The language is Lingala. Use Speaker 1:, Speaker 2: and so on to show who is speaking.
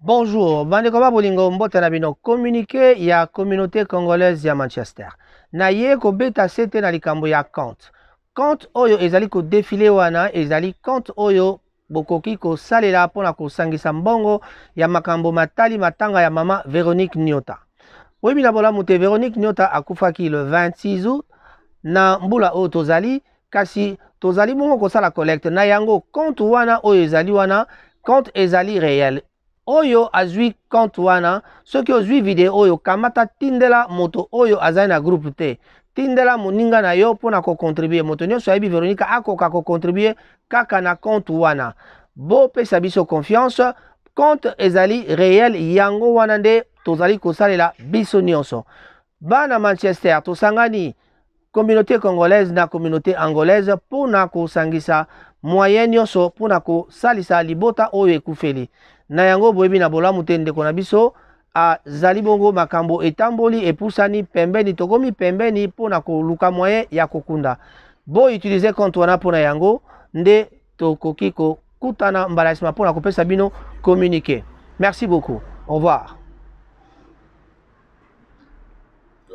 Speaker 1: Bonjour, bandeko bolingo mbota na bino communiqué ya communauté congolaise ya Manchester. Na yeko beta sete na likambo ya Kant. Kant oyo ezali ko défilé wana ezali Kant oyo bokoki kosalela ko kosangisa mbongo ya makambo matali matanga ya mama Véronique Nyota. oyebi na bolamu te Véronique Nyota akufaki le 26 août na mbula oyo tozali kasi tozali bongo sala collecte na yango compte wana oyo ezali wana compte ezali réel oyo azwi compte wana soki ozwi video oyo kamata tindela moto oyo azali na groupe te tindela moninga na yo mpona kocontribue moto nyonso ayebi veronika akoka kocontribue kaka na compte wana bopesa biso confiance compte ezali réel yango wana nde tozali kosalela biso nyonso bana manchester tosangani communauté congolaise na communauté angolaise mpona kosangisa moyen nyonso mpona kosalisa libota oyo ekufeli na yango boyebi na bolamu te ndeko na biso azali bongo makambo etamboli epusani pembeni tokomi pembeni mpona koluka moyen ya kokunda boutilize compte wana mpona yango nde tokoki kokutana mbala ya nsima mpona kopesa bino communiqué merci beaucoup au revoir